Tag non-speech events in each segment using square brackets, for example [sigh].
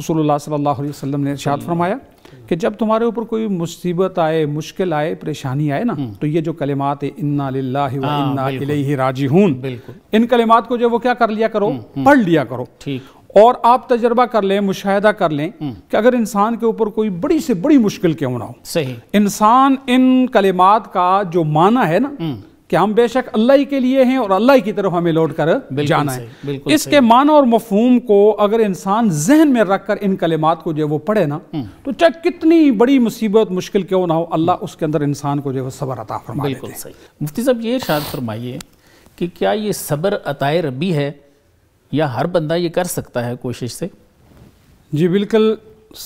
रसोल्ला सल्ला वसम ने इर्शाद फरमाया कि जब तुम्हारे ऊपर कोई मुसीबत आए मुश्किल आए परेशानी आए ना हम्म। तो ये जो कलिमात है इन्ना हाँ, राजी बिल्कुल इन कलिमात को जो वो क्या कर लिया करो हम्म, हम्म। पढ़ लिया करो ठीक और आप तजर्बा कर लें मुशाह कर लें कि अगर इंसान के ऊपर कोई बड़ी से बड़ी मुश्किल क्यों ना हो सही इंसान इन कलेमात का जो माना है ना कि हम बेशक अल्लाह ही के लिए हैं और अल्लाह की तरफ हमें लौट कर जाना है इसके मान और मफहूम को अगर इंसान जहन में रख कर इन कलिमात को जो वो पढ़े ना हम्म। तो चाहे कितनी बड़ी मुसीबत मुश्किल क्यों ना हो अल्लाह उसके अंदर इंसान को जो है सबर अता फरमा बिल्कुल सही मुफ्ती साहब ये शायद फरमाइए कि क्या ये सबर अताए रबी है या हर बंदा ये कर सकता है कोशिश से जी बिल्कुल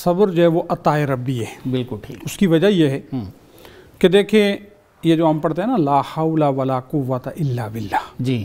सब्र जो है वो अताए रबी है बिल्कुल ठीक उसकी वजह यह है हम्म। कि देखें ये जो हम पढ़ते हैं ना लाहौला हाउला वला कुत इल्ला बिल्ला जी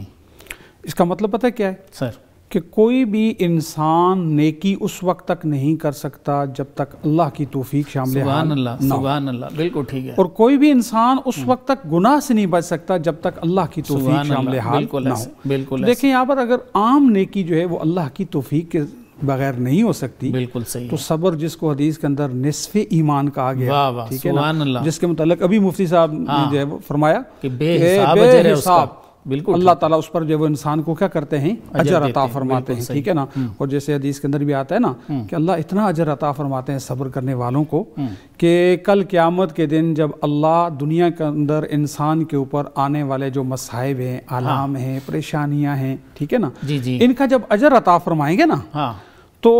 इसका मतलब पता है क्या है सर कि कोई भी इंसान नेकी उस वक्त तक नहीं कर सकता जब तक अल्लाह की तोफीक शामिल अल्लाह बिल्कुल ठीक है और कोई भी इंसान उस हम्म। वक्त तक गुनाह से नहीं बच सकता जब तक अल्लाह की तोफीक शामिल हाल बिल्कुल ना बिल्कुल देखें यहाँ पर अगर आम नेकी जो है वो अल्लाह की तोफीक के बगैर नहीं हो सकती बिल्कुल सही तो सब्र जिसको हदीस के अंदर निसफ ईमान कहा गया ठीक है ना जिसके मतलब अभी मुफ्ती साहब हाँ। ने जो है वो फरमाया कि बेहिसाब बिल्कुल अल्लाह ताला उस पर जो वो इंसान को क्या करते हैं अजर अता फरमाते हैं ठीक है ना हम्म। और जैसे हदीस के अंदर भी आता है ना हम्म। कि अल्लाह इतना अजर अता फरमाते हैं सब्र करने वालों को हम्म। कि कल क़्यामत के दिन जब अल्लाह दुनिया के अंदर इंसान के ऊपर आने वाले जो मसाइब हैं आलाम हाँ। हैं परेशानियाँ हैं ठीक है ना जी जी इनका जब अजर अता फरमाएंगे ना हाँ। तो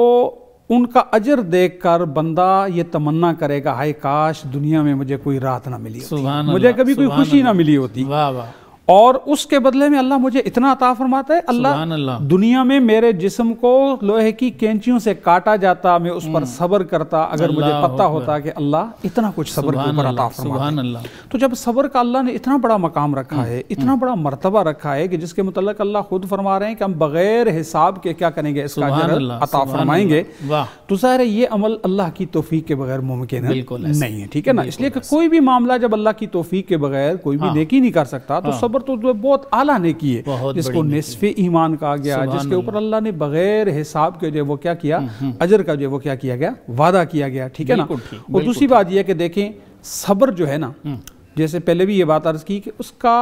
उनका अजर देखकर बंदा ये तमन्ना करेगा हाय काश दुनिया में मुझे कोई राहत ना मिली मुझे कभी कोई खुशी ना मिली होती वाह वाह और उसके बदले में अल्लाह मुझे इतना अता फरमाता है अल्लाह दुनिया में मेरे जिस्म को लोहे की कैंचियों से काटा जाता मैं उस पर हम्म। सबर करता अगर मुझे पता होता कि अल्लाह इतना कुछ सबर के ऊपर अता फरमाता तो जब सबर का अल्लाह ने इतना बड़ा मकाम रखा हम्म, है इतना हम्म। बड़ा मरतबा रखा है कि जिसके मतलब अल्लाह खुद फरमा रहे हैं कि हम बगैर हिसाब के क्या करेंगे इसका अता फरमाएंगे तो ज़ाहिर ये अमल अल्लाह की तोफीक के बगैर मुमकिन है नहीं है ठीक है ना इसलिए कोई भी मामला जब अल्लाह की तोफ़ी के बगैर कोई भी देखी हाँ। नहीं कर सकता तो हाँ। सबर ऊपर तो जो बहुत आला ने किए जिसको नसफ ईमान कहा गया जिसके ऊपर अल्लाह ने बगैर हिसाब के जो वो क्या किया हम्म, हम्म। अजर का जो वो क्या किया गया वादा किया गया ठीक है ना और दूसरी बात यह कि देखें सब्र जो है ना हम्म। जैसे पहले भी ये बात अर्ज की कि उसका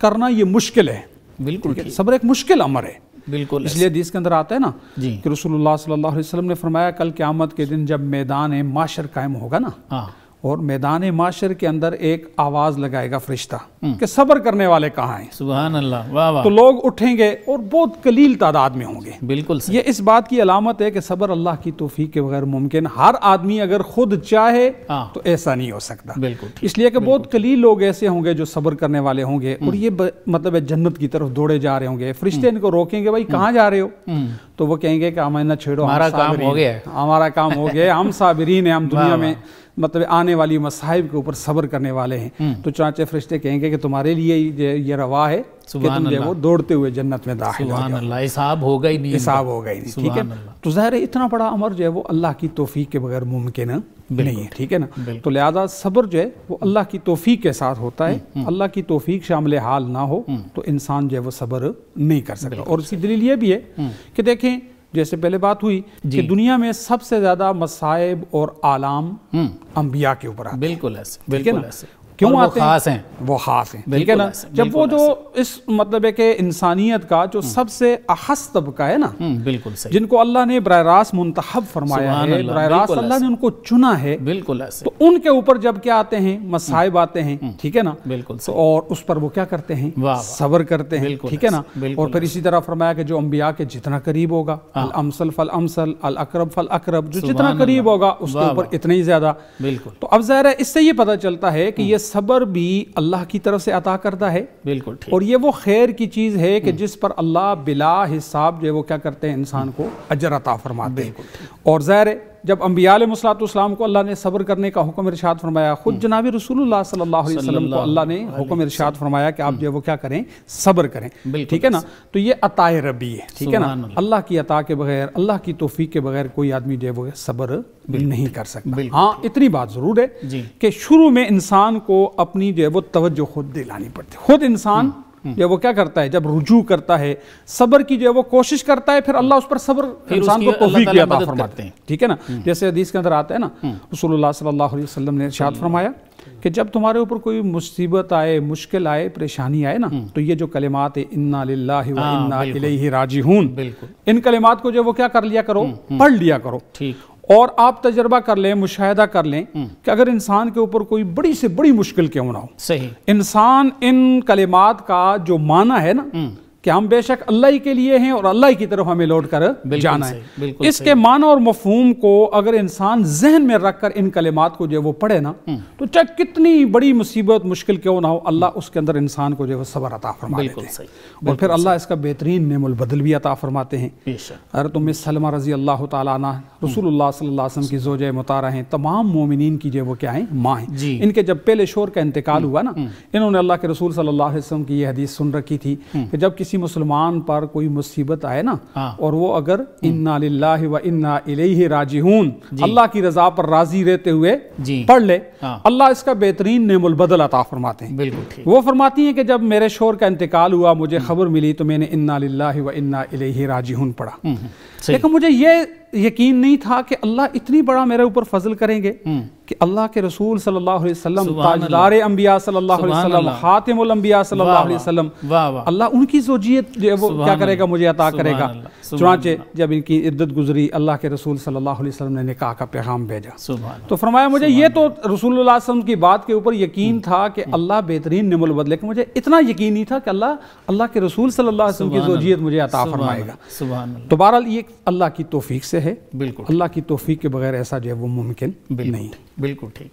करना ये मुश्किल है बिल्कुल सब्र एक मुश्किल अमर है बिल्कुल इसलिए हदीस के अंदर आता है ना कि रसूलुल्लाह सल्लल्लाहु अलैहि वसल्लम ने फरमाया कल क़यामत के दिन जब मैदान है माशर कायम होगा ना हाँ। और मैदान माशर के अंदर एक आवाज़ लगाएगा फरिश्ता हम्म। कि सब्र करने वाले कहाँ हैं सुबह अल्लाह वाह वाह तो लोग उठेंगे और बहुत कलील तादाद में होंगे बिल्कुल ये इस बात की अलामत है कि सब्र अल्लाह की तोफ़ी के बगैर मुमकिन हर आदमी अगर खुद चाहे हाँ। तो ऐसा नहीं हो सकता बिल्कुल इसलिए कि बहुत कलील लोग ऐसे होंगे जो सब्र करने वाले होंगे और हम्म। ये मतलब जन्नत की तरफ दौड़े जा रहे होंगे फरिश्ते हम्म। इनको रोकेंगे भाई कहाँ जा रहे हो तो वो कहेंगे कि हमें ना छेड़ो हमारा काम हो गया हमारा काम हो गया हम साबरीन हैं हम [laughs] दुनिया में मतलब आने वाली मसाहिब के ऊपर सब्र करने वाले हैं हम्म। तो चाचे फरिश्ते कहेंगे कि तुम्हारे लिए ये, ये रवा है कि तुम जो वो दौड़ते हुए जन्नत में दाखिल हिसाब हो गई नहीं हिसाब हो गई नहीं ठीक है तो जहर इतना बड़ा अमर जो है वो अल्लाह की तोफ़ी के बगैर मुमकिन है नहीं है ठीक है ना तो लिहाजा सब्र जो है वो अल्लाह की तोफीक के साथ होता है हम्म, हम्म। अल्लाह की तोफीक शामिल हाल ना हो हम्म। तो इंसान जो है वो सब्र नहीं कर सकता और उसकी दलील ये भी है कि देखें जैसे पहले बात हुई कि दुनिया में सबसे ज्यादा मसाइब और आलाम अंबिया के ऊपर बिल्कुल ऐसे बिल्कुल ऐसे क्यों आते खास हैं वो खास हैं ठीक है ना जब वो जो इस मतलब है कि इंसानियत का जो हम्म। सबसे अहस तबका है ना हम्म, बिल्कुल सही जिनको अल्लाह ने बर रास्त मुंतब फरमाया है बर रास अल्लाह ने उनको चुना है बिल्कुल तो उनके ऊपर जब क्या आते हैं मसाइब हम्म। आते हैं ठीक है ना बिल्कुल तो और उस पर वो क्या करते हैं सबर करते हैं ठीक है ना और फिर इसी तरह फरमाया कि जो अम्बिया के जितना करीब होगा हाँ। अमसल फल अमसल अल अकरब फल अकरब जो जितना करीब होगा उसके ऊपर इतना ही ज्यादा बिल्कुल तो अब ज़ाहिर है इससे ये पता चलता है कि ये सब्र भी अल्लाह की तरफ से अता करता है बिल्कुल और ये वो खैर की चीज़ है कि जिस पर अल्लाह बिला हिसाब जो है वो क्या करते हैं इंसान को अजर अता फरमाते हैं और ज़ाहिर जब अम्बियालाम को अल्लाह ने सब्र करने का हुक्म इरशाद फरमाया खुद हम्म। जनाब रसूल अलैहि वसल्लम को अल्लाह ने हुक्म इरशाद फरमाया कि आप हम्म। जो है वो क्या करें सब्र करें ठीक है ना तो ये अताए रबी है ठीक है ना अल्लाह की अता के बगैर अल्लाह की तोफीक के बगैर कोई आदमी जो है वो सब्र नहीं कर सकता हाँ इतनी बात ज़रूर है कि शुरू में इंसान को अपनी जो है वो तवज्जो खुद दिलानी पड़ती खुद इंसान हम्म। जो हम्म। वो क्या करता है जब रुजू करता है सब्र की जो है वो कोशिश करता है फिर अल्लाह उस पर सब्र इंसान को तौफीक की अता फरमाते हैं ठीक है ना हम्म। जैसे हदीस के अंदर आता है ना हम्म। रसूलुल्लाह सल्लल्लाहु अलैहि वसल्लम ने इरशाद फरमाया कि जब तुम्हारे ऊपर कोई मुसीबत आए मुश्किल आए परेशानी आए ना तो ये जो कलिमात है इन्ना लिल्लाहि व हाँ, इन्ना इलैहि राजिहून इन कलिमात को जो वो क्या कर लिया करो पढ़ लिया करो ठीक और आप तजर्बा कर लें मुशाहिदा कर लें हम्म। कि अगर इंसान के ऊपर कोई बड़ी से बड़ी मुश्किल क्यों ना हो सही इंसान इन कलिमात का जो माना है ना हम्म। कि हम बेशक अल्लाह के लिए हैं और अल्लाह की तरफ हमें लौट कर जाना है इसके मान और मफहूम को अगर इंसान जहन में रख कर इन कलिमात को जो वो पढ़े ना हम्म। तो चाहे कितनी बड़ी मुसीबत मुश्किल क्यों ना हो अल्लाह उसके अंदर इंसान को जो है वो सबर अता फरमा हैं और फिर अल्लाह इसका बेहतरीन बदल भी अता फरमाते हैं अरे तुम सलमा रजी अल्लाह तला की जो की जोज मुतारा हैं तमाम मोमिन की जो वो क्या है माँ हैं इनके जब पहले शोर का इंतकाल हम्म। हुआ ना हम्म। इन्होंने अल्लाह के रसूल सल्ला की यह हदीस सुन रखी थी कि जब किसी किसी मुसलमान पर कोई मुसीबत आए ना हाँ। और वो अगर इन्ना व इन्ना राजिहून अल्लाह की रजा पर राजी रहते हुए पढ़ ले हाँ। अल्लाह इसका बेहतरीन नेमुलबदल अता फरमाते हैं बिल्कुल वो फरमाती हैं कि जब मेरे शोर का इंतकाल हुआ मुझे खबर मिली तो मैंने इन्ना लिल्ला व इन्ना राजिहून पढ़ा हम्म, हम्म, लेकिन मुझे ये यकीन नहीं था कि अल्लाह इतनी बड़ा मेरे ऊपर फजल करेंगे हम्म। कि अल्लाह के रसूल सल्लल्लाहु अलैहि वसल्लम ताजदार अंबिया सल्लल्लाहु अलैहि वसल्लम हातिमुल अंबिया सल्लल्लाहु अलैहि वसल्लम अल्लाह उनकी जोजियत वो क्या करेगा मुझे अता करेगा चुनाचे जब इनकी इद्दत गुजरी अल्लाह के रसूल सल्लल्लाहु अलैहि वसल्लम ने निकाह का पैगाम भेजा तो फरमाया मुझे ये तो रसूल की बात के ऊपर यकीन हम्म। था कि हम्म। अल्लाह बेहतरीन निमल बद लेकिन मुझे इतना यकीन नहीं था कि अल्लाह अल्लाह के रसूल सल्लल्लाहु अलैहि वसल्लम की जोजियत मुझे अता फरमाएगा तो बहरहाल ये अल्लाह की तोफीक से है बिल्कुल अल्लाह की तोफ़ी के बगैर ऐसा जो है वो मुमकिन नहीं बिल्कुल ठीक